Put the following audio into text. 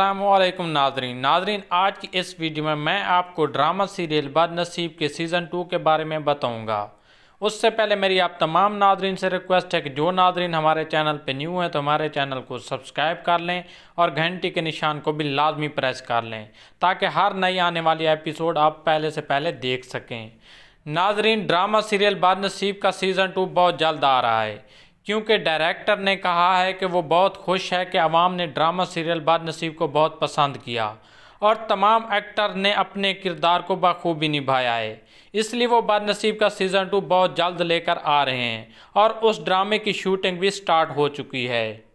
असलम नाजरीन नाजरीन आज की इस वीडियो में मैं आपको ड्रामा सीरियल बद नसीब के सीज़न टू के बारे में बताऊंगा। उससे पहले मेरी आप तमाम नाजरीन से रिक्वेस्ट है कि जो नाजरीन हमारे चैनल पे न्यू हैं तो हमारे चैनल को सब्सक्राइब कर लें और घंटी के निशान को भी लाजमी प्रेस कर लें ताकि हर नई आने वाली एपिसोड आप पहले से पहले देख सकें नाजरीन ड्रामा सीरियल बद नसीब का सीज़न टू बहुत जल्द आ रहा है क्योंकि डायरेक्टर ने कहा है कि वो बहुत खुश है कि आवाम ने ड्रामा सीरियल बाद नसीब को बहुत पसंद किया और तमाम एक्टर ने अपने किरदार को बखूबी निभाया है इसलिए वो बाद नसीब का सीज़न टू बहुत जल्द लेकर आ रहे हैं और उस ड्रामे की शूटिंग भी स्टार्ट हो चुकी है